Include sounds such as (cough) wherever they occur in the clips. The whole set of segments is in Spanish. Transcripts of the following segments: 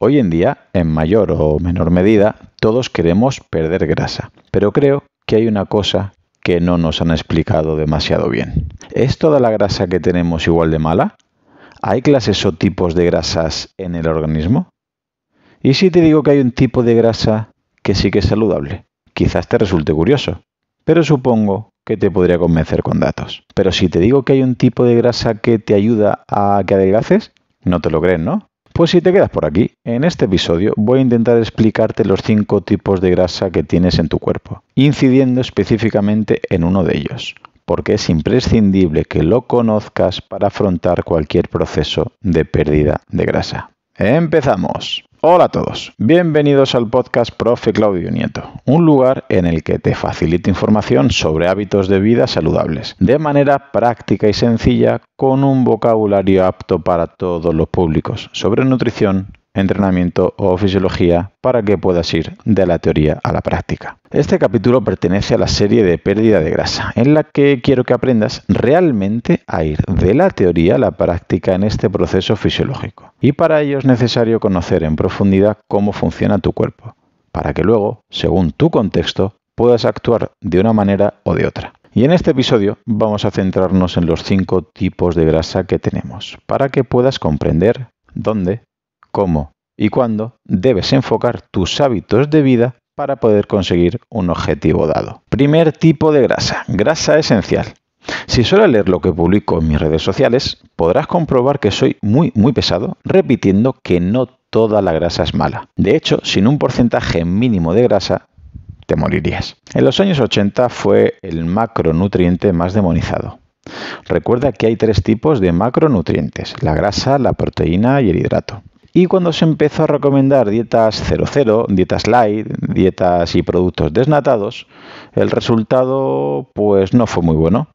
Hoy en día, en mayor o menor medida, todos queremos perder grasa, pero creo que hay una cosa que no nos han explicado demasiado bien. ¿Es toda la grasa que tenemos igual de mala? ¿Hay clases o tipos de grasas en el organismo? ¿Y si te digo que hay un tipo de grasa que sí que es saludable? Quizás te resulte curioso, pero supongo que te podría convencer con datos. Pero si te digo que hay un tipo de grasa que te ayuda a que adelgaces, no te lo crees, ¿no? Pues si te quedas por aquí, en este episodio voy a intentar explicarte los cinco tipos de grasa que tienes en tu cuerpo, incidiendo específicamente en uno de ellos, porque es imprescindible que lo conozcas para afrontar cualquier proceso de pérdida de grasa. Empezamos. Hola a todos, bienvenidos al podcast Profe Claudio Nieto, un lugar en el que te facilito información sobre hábitos de vida saludables, de manera práctica y sencilla, con un vocabulario apto para todos los públicos, sobre nutrición, entrenamiento o fisiología para que puedas ir de la teoría a la práctica. Este capítulo pertenece a la serie de pérdida de grasa, en la que quiero que aprendas realmente a ir de la teoría a la práctica en este proceso fisiológico. Y para ello es necesario conocer en profundidad cómo funciona tu cuerpo, para que luego, según tu contexto, puedas actuar de una manera o de otra. Y en este episodio vamos a centrarnos en los cinco tipos de grasa que tenemos, para que puedas comprender dónde, cómo y cuándo debes enfocar tus hábitos de vida para poder conseguir un objetivo dado. Primer tipo de grasa, grasa esencial. Si sueles leer lo que publico en mis redes sociales, podrás comprobar que soy muy muy pesado repitiendo que no toda la grasa es mala. De hecho, sin un porcentaje mínimo de grasa, te morirías. En los años 80 fue el macronutriente más demonizado. Recuerda que hay tres tipos de macronutrientes, la grasa, la proteína y el hidrato. Y cuando se empezó a recomendar dietas 00, dietas light, dietas y productos desnatados, el resultado pues no fue muy bueno.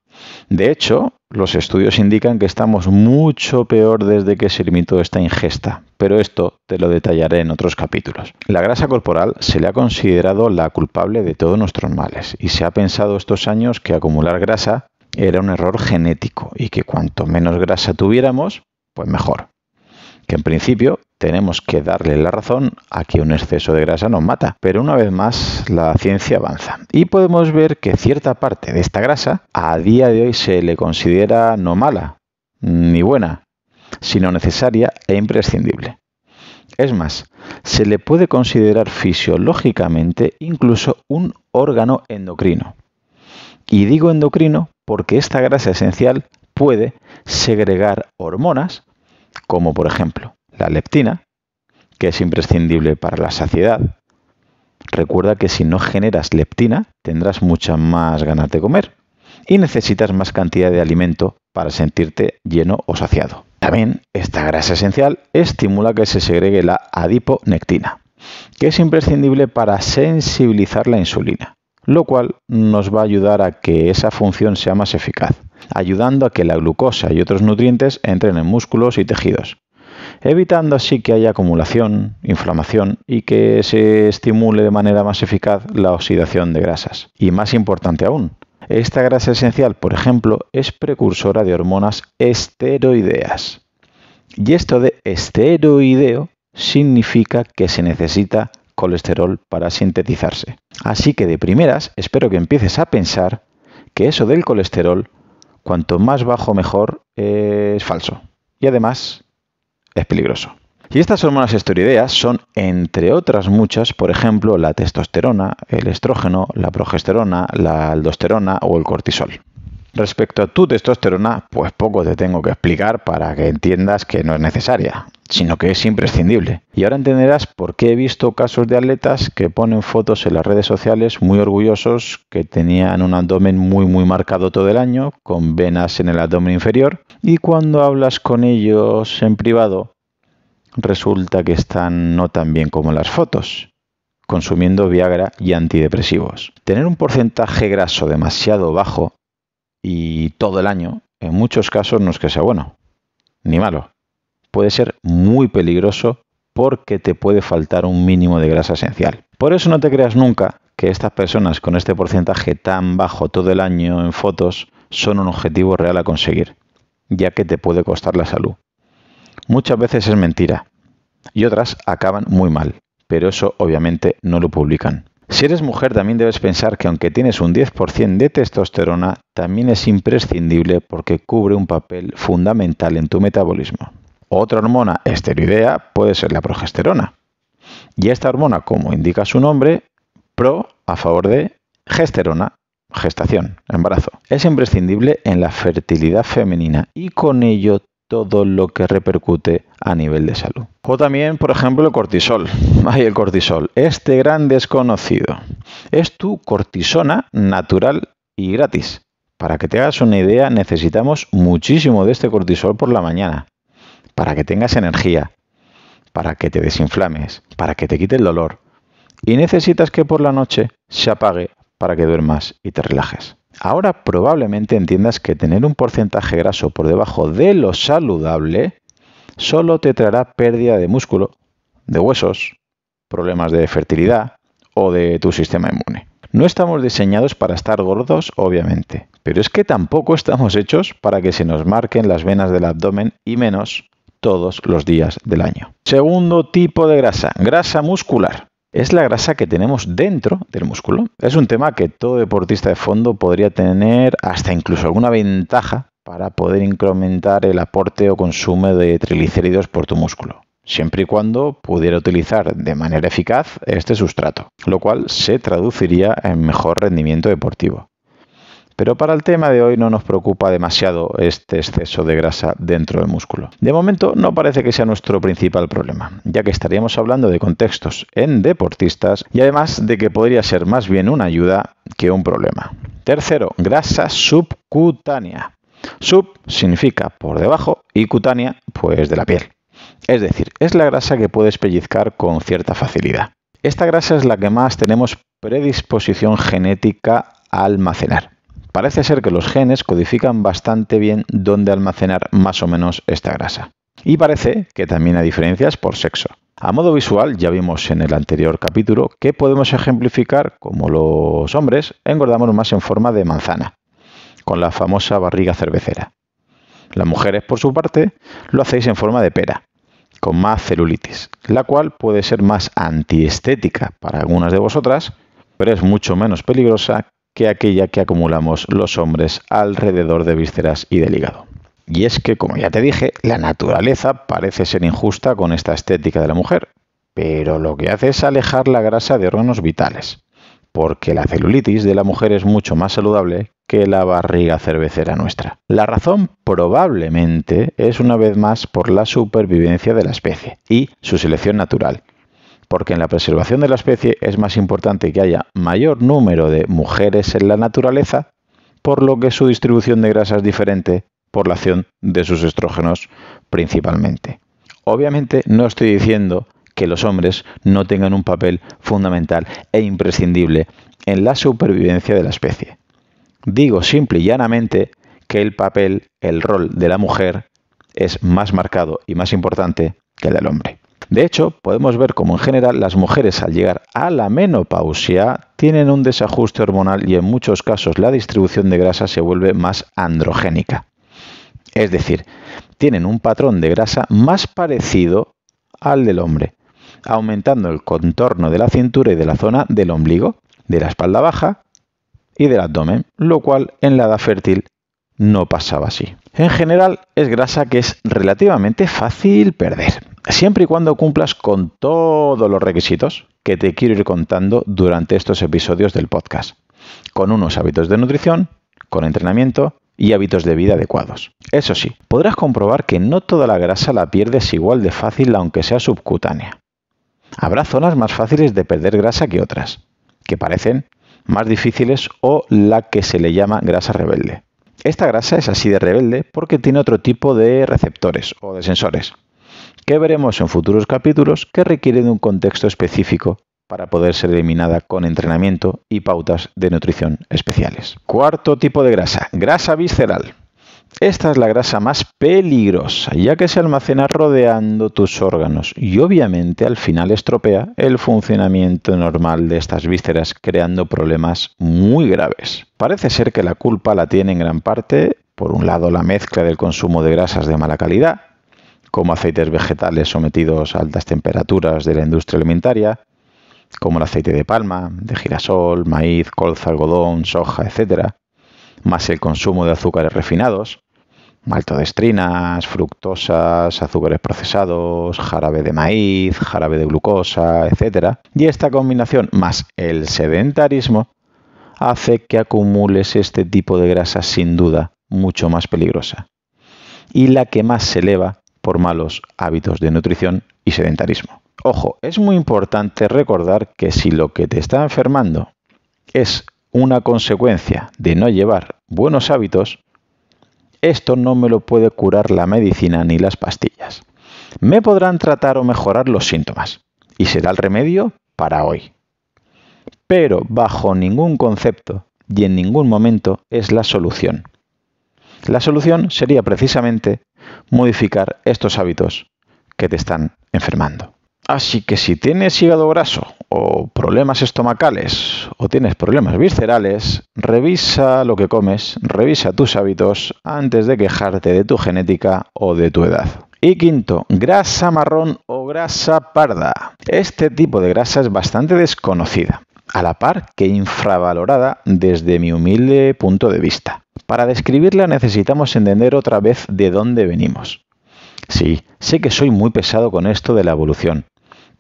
De hecho, los estudios indican que estamos mucho peor desde que se limitó esta ingesta, pero esto te lo detallaré en otros capítulos. La grasa corporal se le ha considerado la culpable de todos nuestros males y se ha pensado estos años que acumular grasa era un error genético y que cuanto menos grasa tuviéramos, pues mejor en principio tenemos que darle la razón a que un exceso de grasa nos mata. Pero una vez más, la ciencia avanza. Y podemos ver que cierta parte de esta grasa a día de hoy se le considera no mala, ni buena, sino necesaria e imprescindible. Es más, se le puede considerar fisiológicamente incluso un órgano endocrino. Y digo endocrino porque esta grasa esencial puede segregar hormonas como por ejemplo la leptina, que es imprescindible para la saciedad. Recuerda que si no generas leptina, tendrás muchas más ganas de comer y necesitas más cantidad de alimento para sentirte lleno o saciado. También esta grasa esencial estimula que se segregue la adiponectina, que es imprescindible para sensibilizar la insulina, lo cual nos va a ayudar a que esa función sea más eficaz ayudando a que la glucosa y otros nutrientes entren en músculos y tejidos, evitando así que haya acumulación, inflamación y que se estimule de manera más eficaz la oxidación de grasas. Y más importante aún, esta grasa esencial, por ejemplo, es precursora de hormonas esteroideas. Y esto de esteroideo significa que se necesita colesterol para sintetizarse. Así que de primeras espero que empieces a pensar que eso del colesterol Cuanto más bajo, mejor es falso. Y además, es peligroso. Y estas hormonas esteroideas son, entre otras muchas, por ejemplo, la testosterona, el estrógeno, la progesterona, la aldosterona o el cortisol. Respecto a tu testosterona, pues poco te tengo que explicar para que entiendas que no es necesaria, sino que es imprescindible. Y ahora entenderás por qué he visto casos de atletas que ponen fotos en las redes sociales muy orgullosos, que tenían un abdomen muy muy marcado todo el año, con venas en el abdomen inferior, y cuando hablas con ellos en privado, resulta que están no tan bien como las fotos consumiendo Viagra y antidepresivos. Tener un porcentaje graso demasiado bajo y todo el año, en muchos casos no es que sea bueno ni malo. Puede ser muy peligroso porque te puede faltar un mínimo de grasa esencial. Por eso no te creas nunca que estas personas con este porcentaje tan bajo todo el año en fotos son un objetivo real a conseguir, ya que te puede costar la salud. Muchas veces es mentira y otras acaban muy mal, pero eso obviamente no lo publican. Si eres mujer también debes pensar que aunque tienes un 10% de testosterona, también es imprescindible porque cubre un papel fundamental en tu metabolismo. Otra hormona esteroidea puede ser la progesterona. Y esta hormona, como indica su nombre, pro a favor de gesterona, gestación, embarazo. Es imprescindible en la fertilidad femenina y con ello todo lo que repercute a nivel de salud. O también, por ejemplo, el cortisol. (laughs) Hay el cortisol, este gran desconocido. Es tu cortisona natural y gratis. Para que te hagas una idea, necesitamos muchísimo de este cortisol por la mañana, para que tengas energía, para que te desinflames, para que te quite el dolor. Y necesitas que por la noche se apague para que duermas y te relajes ahora probablemente entiendas que tener un porcentaje graso por debajo de lo saludable solo te traerá pérdida de músculo, de huesos, problemas de fertilidad o de tu sistema inmune. No estamos diseñados para estar gordos, obviamente, pero es que tampoco estamos hechos para que se nos marquen las venas del abdomen y menos todos los días del año. Segundo tipo de grasa, grasa muscular es la grasa que tenemos dentro del músculo. Es un tema que todo deportista de fondo podría tener hasta incluso alguna ventaja para poder incrementar el aporte o consumo de triglicéridos por tu músculo, siempre y cuando pudiera utilizar de manera eficaz este sustrato, lo cual se traduciría en mejor rendimiento deportivo. Pero para el tema de hoy no nos preocupa demasiado este exceso de grasa dentro del músculo. De momento no parece que sea nuestro principal problema, ya que estaríamos hablando de contextos en deportistas y además de que podría ser más bien una ayuda que un problema. Tercero, grasa subcutánea. Sub significa por debajo y cutánea pues de la piel. Es decir, es la grasa que puedes pellizcar con cierta facilidad. Esta grasa es la que más tenemos predisposición genética a almacenar. Parece ser que los genes codifican bastante bien dónde almacenar más o menos esta grasa. Y parece que también hay diferencias por sexo. A modo visual, ya vimos en el anterior capítulo que podemos ejemplificar como los hombres engordamos más en forma de manzana, con la famosa barriga cervecera. Las mujeres, por su parte, lo hacéis en forma de pera, con más celulitis, la cual puede ser más antiestética para algunas de vosotras, pero es mucho menos peligrosa que aquella que acumulamos los hombres alrededor de vísceras y del hígado. Y es que, como ya te dije, la naturaleza parece ser injusta con esta estética de la mujer, pero lo que hace es alejar la grasa de órganos vitales, porque la celulitis de la mujer es mucho más saludable que la barriga cervecera nuestra. La razón probablemente es una vez más por la supervivencia de la especie y su selección natural, porque en la preservación de la especie es más importante que haya mayor número de mujeres en la naturaleza, por lo que su distribución de grasa es diferente por la acción de sus estrógenos principalmente. Obviamente no estoy diciendo que los hombres no tengan un papel fundamental e imprescindible en la supervivencia de la especie. Digo simple y llanamente que el papel, el rol de la mujer es más marcado y más importante que el del hombre. De hecho, podemos ver cómo en general las mujeres al llegar a la menopausia tienen un desajuste hormonal y en muchos casos la distribución de grasa se vuelve más androgénica. Es decir, tienen un patrón de grasa más parecido al del hombre, aumentando el contorno de la cintura y de la zona del ombligo, de la espalda baja y del abdomen, lo cual en la edad fértil no pasaba así. En general es grasa que es relativamente fácil perder, siempre y cuando cumplas con todos los requisitos que te quiero ir contando durante estos episodios del podcast, con unos hábitos de nutrición, con entrenamiento y hábitos de vida adecuados. Eso sí, podrás comprobar que no toda la grasa la pierdes igual de fácil aunque sea subcutánea. Habrá zonas más fáciles de perder grasa que otras, que parecen más difíciles o la que se le llama grasa rebelde. Esta grasa es así de rebelde porque tiene otro tipo de receptores o de sensores, que veremos en futuros capítulos que requieren un contexto específico para poder ser eliminada con entrenamiento y pautas de nutrición especiales. Cuarto tipo de grasa, grasa visceral. Esta es la grasa más peligrosa, ya que se almacena rodeando tus órganos y obviamente al final estropea el funcionamiento normal de estas vísceras, creando problemas muy graves. Parece ser que la culpa la tiene en gran parte, por un lado, la mezcla del consumo de grasas de mala calidad, como aceites vegetales sometidos a altas temperaturas de la industria alimentaria, como el aceite de palma, de girasol, maíz, colza, algodón, soja, etc., más el consumo de azúcares refinados, maltodestrinas, fructosas, azúcares procesados, jarabe de maíz, jarabe de glucosa, etc. Y esta combinación más el sedentarismo hace que acumules este tipo de grasa sin duda mucho más peligrosa y la que más se eleva por malos hábitos de nutrición y sedentarismo. Ojo, es muy importante recordar que si lo que te está enfermando es una consecuencia de no llevar buenos hábitos, esto no me lo puede curar la medicina ni las pastillas. Me podrán tratar o mejorar los síntomas, y será el remedio para hoy. Pero bajo ningún concepto y en ningún momento es la solución. La solución sería precisamente modificar estos hábitos que te están enfermando. Así que si tienes hígado graso o problemas estomacales o tienes problemas viscerales, revisa lo que comes, revisa tus hábitos antes de quejarte de tu genética o de tu edad. Y quinto, grasa marrón o grasa parda. Este tipo de grasa es bastante desconocida, a la par que infravalorada desde mi humilde punto de vista. Para describirla necesitamos entender otra vez de dónde venimos. Sí, sé que soy muy pesado con esto de la evolución,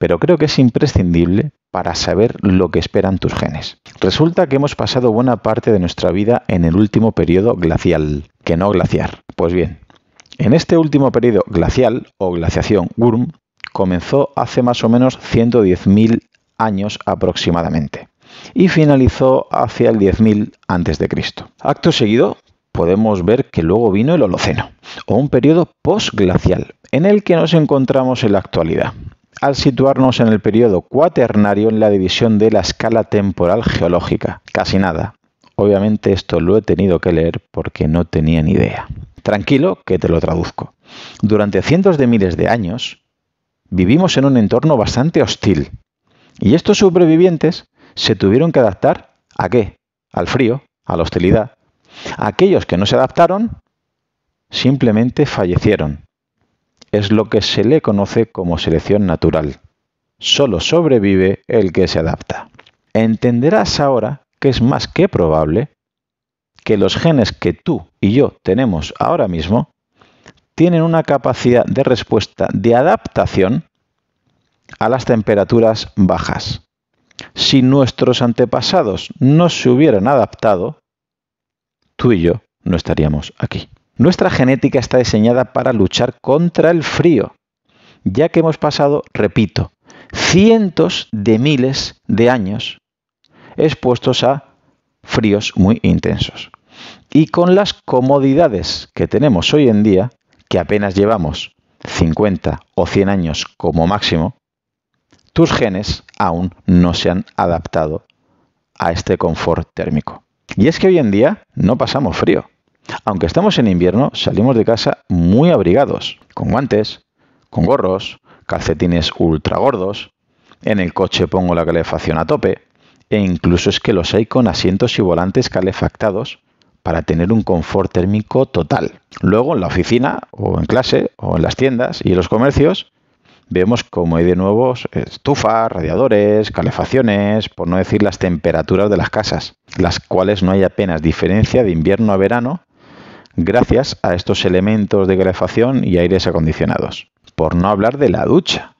pero creo que es imprescindible para saber lo que esperan tus genes. Resulta que hemos pasado buena parte de nuestra vida en el último periodo glacial, que no glaciar. Pues bien, en este último periodo glacial o glaciación Gurm comenzó hace más o menos 110.000 años aproximadamente y finalizó hacia el 10.000 a.C. Acto seguido, podemos ver que luego vino el Holoceno, o un periodo posglacial, en el que nos encontramos en la actualidad al situarnos en el periodo cuaternario en la división de la escala temporal geológica. Casi nada. Obviamente esto lo he tenido que leer porque no tenía ni idea. Tranquilo, que te lo traduzco. Durante cientos de miles de años vivimos en un entorno bastante hostil. Y estos supervivientes se tuvieron que adaptar a qué? Al frío, a la hostilidad. Aquellos que no se adaptaron simplemente fallecieron es lo que se le conoce como selección natural. Solo sobrevive el que se adapta. Entenderás ahora que es más que probable que los genes que tú y yo tenemos ahora mismo tienen una capacidad de respuesta de adaptación a las temperaturas bajas. Si nuestros antepasados no se hubieran adaptado, tú y yo no estaríamos aquí. Nuestra genética está diseñada para luchar contra el frío, ya que hemos pasado, repito, cientos de miles de años expuestos a fríos muy intensos. Y con las comodidades que tenemos hoy en día, que apenas llevamos 50 o 100 años como máximo, tus genes aún no se han adaptado a este confort térmico. Y es que hoy en día no pasamos frío. Aunque estamos en invierno, salimos de casa muy abrigados, con guantes, con gorros, calcetines ultra gordos, en el coche pongo la calefacción a tope, e incluso es que los hay con asientos y volantes calefactados para tener un confort térmico total. Luego en la oficina o en clase o en las tiendas y en los comercios vemos como hay de nuevo estufas, radiadores, calefacciones, por no decir las temperaturas de las casas, las cuales no hay apenas diferencia de invierno a verano gracias a estos elementos de calefacción y aires acondicionados. Por no hablar de la ducha.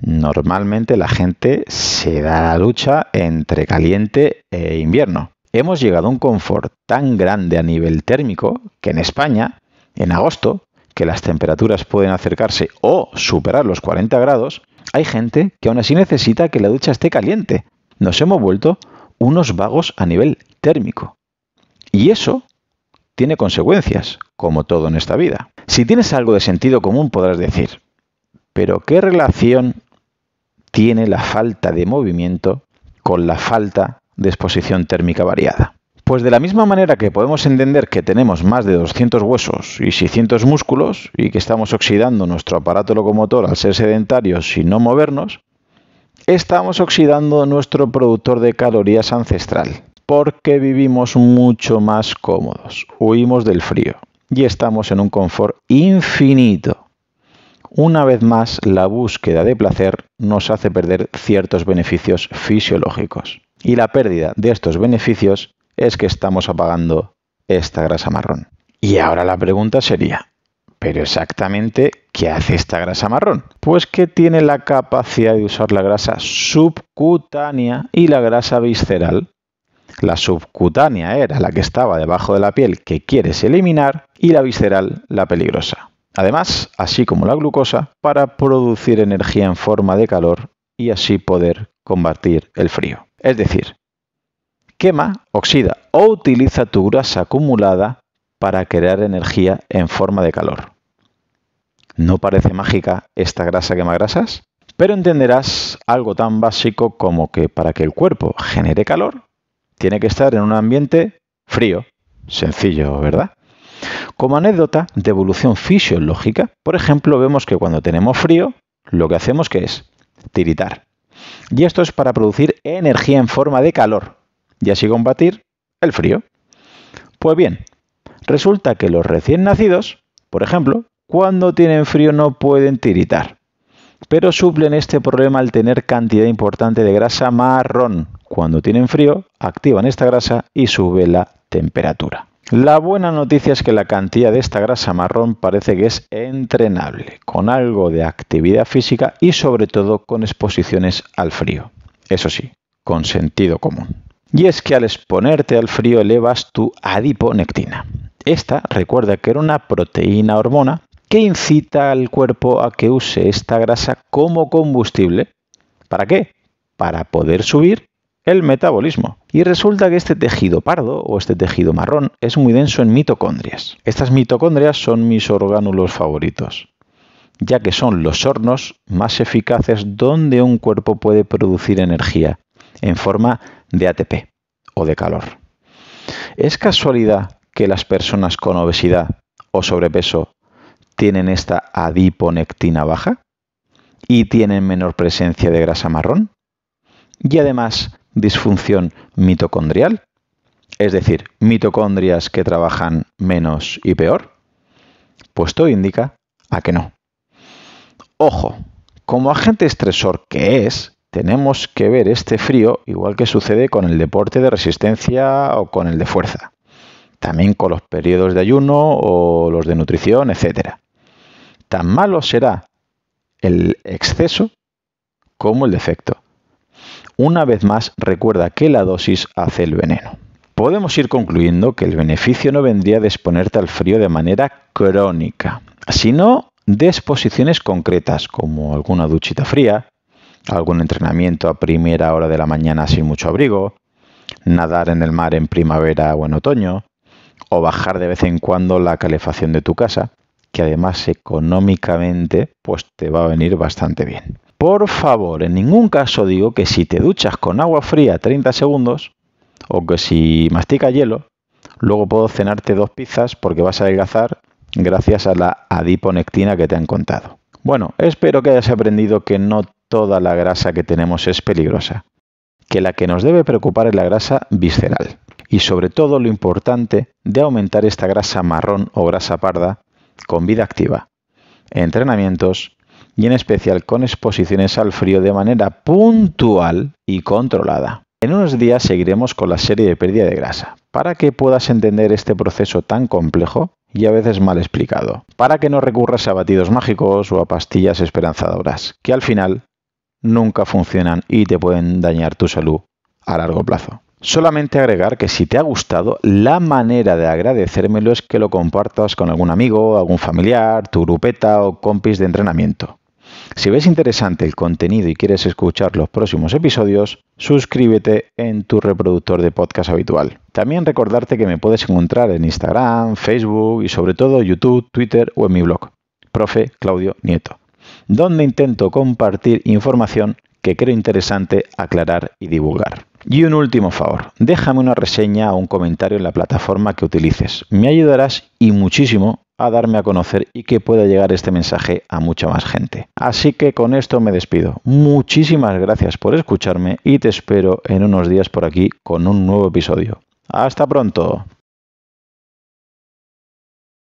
Normalmente la gente se da la ducha entre caliente e invierno. Hemos llegado a un confort tan grande a nivel térmico que en España, en agosto, que las temperaturas pueden acercarse o superar los 40 grados, hay gente que aún así necesita que la ducha esté caliente. Nos hemos vuelto unos vagos a nivel térmico. Y eso tiene consecuencias, como todo en esta vida. Si tienes algo de sentido común podrás decir, pero ¿qué relación tiene la falta de movimiento con la falta de exposición térmica variada? Pues de la misma manera que podemos entender que tenemos más de 200 huesos y 600 músculos y que estamos oxidando nuestro aparato locomotor al ser sedentarios y no movernos, estamos oxidando nuestro productor de calorías ancestral, porque vivimos mucho más cómodos, huimos del frío y estamos en un confort infinito. Una vez más, la búsqueda de placer nos hace perder ciertos beneficios fisiológicos. Y la pérdida de estos beneficios es que estamos apagando esta grasa marrón. Y ahora la pregunta sería, ¿pero exactamente qué hace esta grasa marrón? Pues que tiene la capacidad de usar la grasa subcutánea y la grasa visceral la subcutánea era la que estaba debajo de la piel que quieres eliminar y la visceral la peligrosa. Además, así como la glucosa, para producir energía en forma de calor y así poder combatir el frío. Es decir, quema, oxida o utiliza tu grasa acumulada para crear energía en forma de calor. ¿No parece mágica esta grasa quema grasas? Pero entenderás algo tan básico como que para que el cuerpo genere calor, tiene que estar en un ambiente frío. Sencillo, ¿verdad? Como anécdota de evolución fisiológica, por ejemplo, vemos que cuando tenemos frío, lo que hacemos que es tiritar. Y esto es para producir energía en forma de calor y así combatir el frío. Pues bien, resulta que los recién nacidos, por ejemplo, cuando tienen frío no pueden tiritar pero suplen este problema al tener cantidad importante de grasa marrón. Cuando tienen frío, activan esta grasa y sube la temperatura. La buena noticia es que la cantidad de esta grasa marrón parece que es entrenable, con algo de actividad física y sobre todo con exposiciones al frío. Eso sí, con sentido común. Y es que al exponerte al frío elevas tu adiponectina. Esta recuerda que era una proteína hormona ¿Qué incita al cuerpo a que use esta grasa como combustible. ¿Para qué? Para poder subir el metabolismo. Y resulta que este tejido pardo o este tejido marrón es muy denso en mitocondrias. Estas mitocondrias son mis orgánulos favoritos, ya que son los hornos más eficaces donde un cuerpo puede producir energía en forma de ATP o de calor. ¿Es casualidad que las personas con obesidad o sobrepeso tienen esta adiponectina baja y tienen menor presencia de grasa marrón y además disfunción mitocondrial, es decir, mitocondrias que trabajan menos y peor, pues todo indica a que no. Ojo, como agente estresor que es, tenemos que ver este frío igual que sucede con el deporte de resistencia o con el de fuerza. También con los periodos de ayuno o los de nutrición, etcétera tan malo será el exceso como el defecto. Una vez más, recuerda que la dosis hace el veneno. Podemos ir concluyendo que el beneficio no vendría de exponerte al frío de manera crónica, sino de exposiciones concretas, como alguna duchita fría, algún entrenamiento a primera hora de la mañana sin mucho abrigo, nadar en el mar en primavera o en otoño, o bajar de vez en cuando la calefacción de tu casa que además económicamente pues te va a venir bastante bien. Por favor, en ningún caso digo que si te duchas con agua fría 30 segundos o que si masticas hielo, luego puedo cenarte dos pizzas porque vas a adelgazar gracias a la adiponectina que te han contado. Bueno, espero que hayas aprendido que no toda la grasa que tenemos es peligrosa, que la que nos debe preocupar es la grasa visceral y sobre todo lo importante de aumentar esta grasa marrón o grasa parda con vida activa, entrenamientos y en especial con exposiciones al frío de manera puntual y controlada. En unos días seguiremos con la serie de pérdida de grasa, para que puedas entender este proceso tan complejo y a veces mal explicado, para que no recurras a batidos mágicos o a pastillas esperanzadoras, que al final nunca funcionan y te pueden dañar tu salud a largo plazo. Solamente agregar que si te ha gustado, la manera de agradecérmelo es que lo compartas con algún amigo, algún familiar, tu grupeta o compis de entrenamiento. Si ves interesante el contenido y quieres escuchar los próximos episodios, suscríbete en tu reproductor de podcast habitual. También recordarte que me puedes encontrar en Instagram, Facebook y sobre todo YouTube, Twitter o en mi blog, profe Claudio Nieto, donde intento compartir información que creo interesante aclarar y divulgar. Y un último favor, déjame una reseña o un comentario en la plataforma que utilices. Me ayudarás y muchísimo a darme a conocer y que pueda llegar este mensaje a mucha más gente. Así que con esto me despido. Muchísimas gracias por escucharme y te espero en unos días por aquí con un nuevo episodio. Hasta pronto.